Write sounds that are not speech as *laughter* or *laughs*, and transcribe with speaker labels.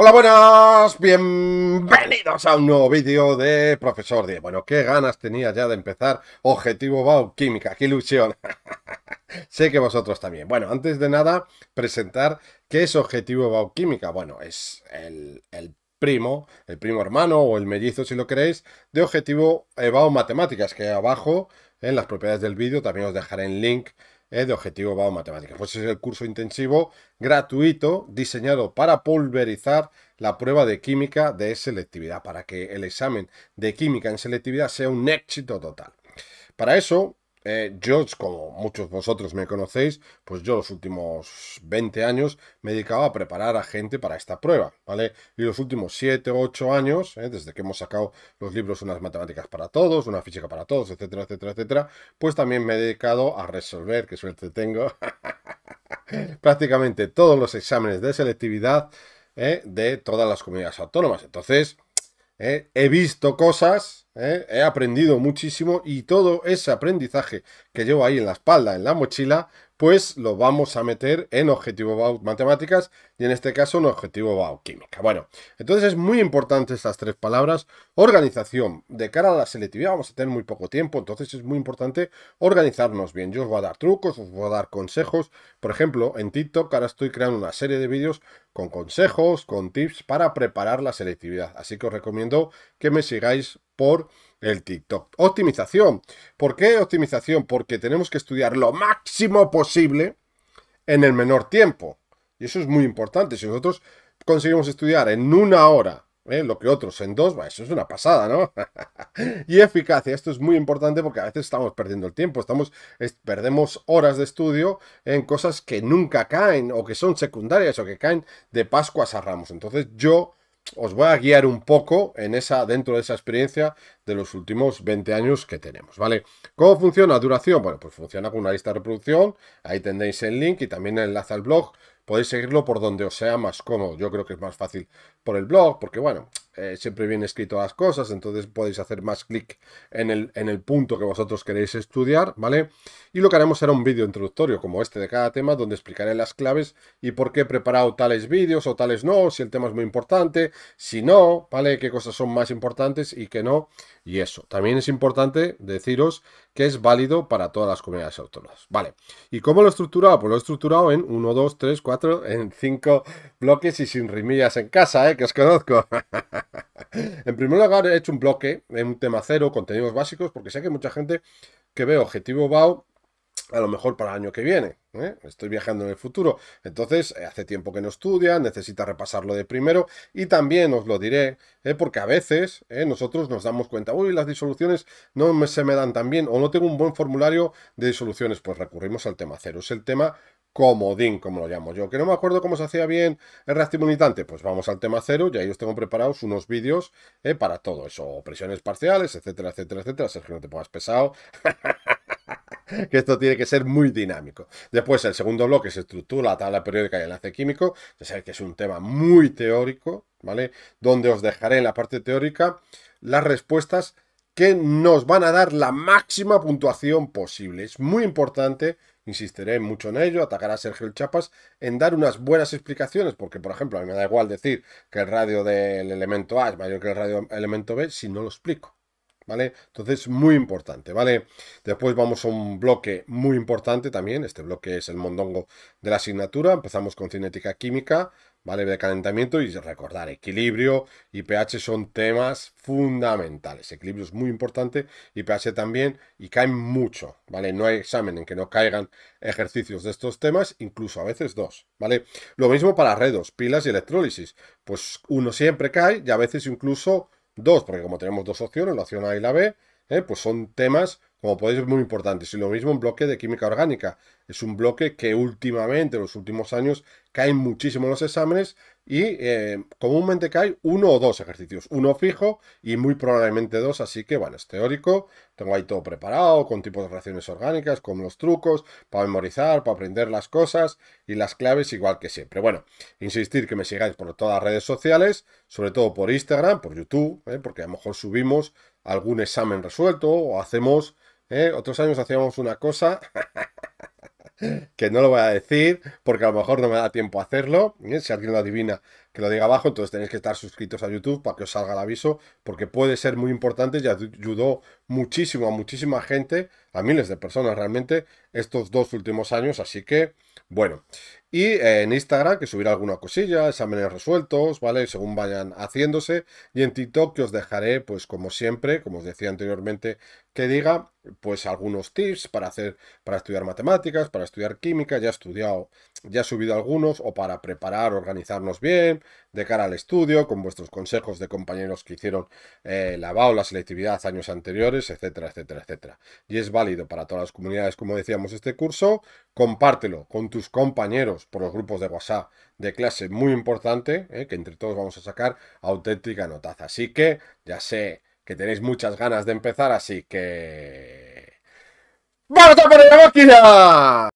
Speaker 1: Hola, buenas, bienvenidos a un nuevo vídeo de Profesor die Bueno, qué ganas tenía ya de empezar Objetivo Química, qué ilusión. *laughs* sé que vosotros también. Bueno, antes de nada, presentar qué es Objetivo Química. Bueno, es el, primo, el primo hermano o el mellizo, si lo queréis, de Objetivo eh, Bao Matemáticas, que abajo en las propiedades del vídeo también os dejaré el link es de Objetivo bajo Matemáticas. Pues es el curso intensivo gratuito diseñado para pulverizar la prueba de química de selectividad, para que el examen de química en selectividad sea un éxito total. Para eso eh, yo, como muchos vosotros me conocéis, pues yo los últimos 20 años me dedicaba a preparar a gente para esta prueba, ¿vale? Y los últimos 7 o 8 años, eh, desde que hemos sacado los libros Unas Matemáticas para Todos, Una Física para Todos, etcétera, etcétera, etcétera, pues también me he dedicado a resolver, qué suerte tengo, *laughs* prácticamente todos los exámenes de selectividad eh, de todas las comunidades autónomas. Entonces, ¿eh? he visto cosas, ¿eh? he aprendido muchísimo y todo ese aprendizaje que llevo ahí en la espalda, en la mochila, pues lo vamos a meter en objetivo BAU matemáticas y en este caso en objetivo BAU química. Bueno, entonces es muy importante estas tres palabras. Organización. De cara a la selectividad vamos a tener muy poco tiempo, entonces es muy importante organizarnos bien. Yo os voy a dar trucos, os voy a dar consejos. Por ejemplo, en TikTok ahora estoy creando una serie de vídeos con consejos, con tips para preparar la selectividad. Así que os recomiendo que me sigáis por el TikTok. Optimización. ¿Por qué optimización? Porque tenemos que estudiar lo máximo posible en el menor tiempo. Y eso es muy importante. Si nosotros conseguimos estudiar en una hora ¿eh? lo que otros en dos, eso es una pasada, ¿no? *laughs* y eficacia. Esto es muy importante porque a veces estamos perdiendo el tiempo. Estamos, perdemos horas de estudio en cosas que nunca caen o que son secundarias o que caen de Pascuas a Ramos. Entonces yo os voy a guiar un poco en esa, dentro de esa experiencia de los últimos 20 años que tenemos, ¿vale? ¿Cómo funciona duración? Bueno, pues funciona con una lista de reproducción, ahí tendréis el link y también el enlace al blog, podéis seguirlo por donde os sea más cómodo, yo creo que es más fácil por el blog, porque bueno, eh, siempre viene escrito las cosas, entonces podéis hacer más clic en el, en el punto que vosotros queréis estudiar, ¿vale? Y lo que haremos será un vídeo introductorio como este de cada tema, donde explicaré las claves y por qué he preparado tales vídeos o tales no, si el tema es muy importante, si no, ¿vale? Qué cosas son más importantes y qué no, y eso. También es importante deciros que es válido para todas las comunidades autónomas, ¿vale? ¿Y cómo lo he estructurado? Pues lo he estructurado en 1, 2, 3, 4, en 5 bloques y sin rimillas en casa, ¿eh? Que os conozco. *laughs* En primer lugar, he hecho un bloque en eh, un tema cero, contenidos básicos, porque sé que hay mucha gente que ve Objetivo BAO a lo mejor para el año que viene. ¿eh? Estoy viajando en el futuro. Entonces, eh, hace tiempo que no estudia, necesita repasarlo de primero. Y también os lo diré, porque a veces nosotros nos damos cuenta, uy, las disoluciones no se me dan tan bien o no tengo un buen formulario de disoluciones. Pues recurrimos al tema cero. Es el tema comodín, como lo llamo yo. Que no me acuerdo cómo se hacía bien el unitante, Pues vamos al tema cero, y ahí os tengo preparados unos vídeos eh, para todo eso. Presiones parciales, etcétera, etcétera, etcétera. Sergio, no te pongas pesado. *laughs* que esto tiene que ser muy dinámico. Después, el segundo bloque se estructura la tabla periódica y enlace químico. Ya sabéis que es un tema muy teórico, ¿vale? Donde os dejaré en la parte teórica las respuestas que nos van a dar la máxima puntuación posible. Es muy importante insistiré mucho en ello, atacar a Sergio el Chapas en dar unas buenas explicaciones, porque por ejemplo, a mí me da igual decir que el radio del elemento A es mayor que el radio del elemento B si no lo explico. ¿Vale? Entonces, muy importante, ¿vale? Después vamos a un bloque muy importante también, este bloque es el mondongo de la asignatura, empezamos con cinética química, ¿vale? De calentamiento y recordar, equilibrio y pH son temas fundamentales. Equilibrio es muy importante y pH también y caen mucho, ¿vale? No hay examen en que no caigan ejercicios de estos temas, incluso a veces dos, ¿vale? Lo mismo para redos, pilas y electrólisis. Pues uno siempre cae y a veces incluso dos, porque como tenemos dos opciones, la opción A y la B, ¿eh? pues son temas como podéis ver, muy importantes. Y lo mismo en bloque de química orgánica es un bloque que últimamente, en los últimos años, caen muchísimo los exámenes y eh, comúnmente cae uno o dos ejercicios, uno fijo y muy probablemente dos, así que bueno, es teórico, tengo ahí todo preparado, con tipos de reacciones orgánicas, con los trucos, para memorizar, para aprender las cosas y las claves igual que siempre. Bueno, insistir que me sigáis por todas las redes sociales, sobre todo por Instagram, por YouTube, ¿eh? porque a lo mejor subimos algún examen resuelto o hacemos... ¿eh? Otros años hacíamos una cosa *laughs* que no lo voy a decir porque a lo mejor no me da tiempo a hacerlo. ¿eh? Si alguien lo adivina, que lo diga abajo, entonces tenéis que estar suscritos a YouTube para que os salga el aviso, porque puede ser muy importante y ayudó muchísimo a muchísima gente, a miles de personas realmente, estos dos últimos años, así que, bueno. Y eh, en Instagram, que subirá alguna cosilla, exámenes resueltos, ¿vale? Según vayan haciéndose. Y en TikTok, que os dejaré, pues como siempre, como os decía anteriormente, que diga, pues algunos tips para hacer, para estudiar matemáticas, para estudiar química, ya he estudiado, ya he subido algunos, o para preparar, organizarnos bien, de cara al estudio, con vuestros consejos de compañeros que hicieron eh, la BAO, la selectividad años anteriores, etcétera, etcétera, etcétera. Y es válido para todas las comunidades, como decíamos, este curso. Compártelo con tus compañeros por los grupos de WhatsApp de clase, muy importante, eh, que entre todos vamos a sacar auténtica notaza. Así que ya sé que tenéis muchas ganas de empezar, así que... ¡Vamos a poner la máquina!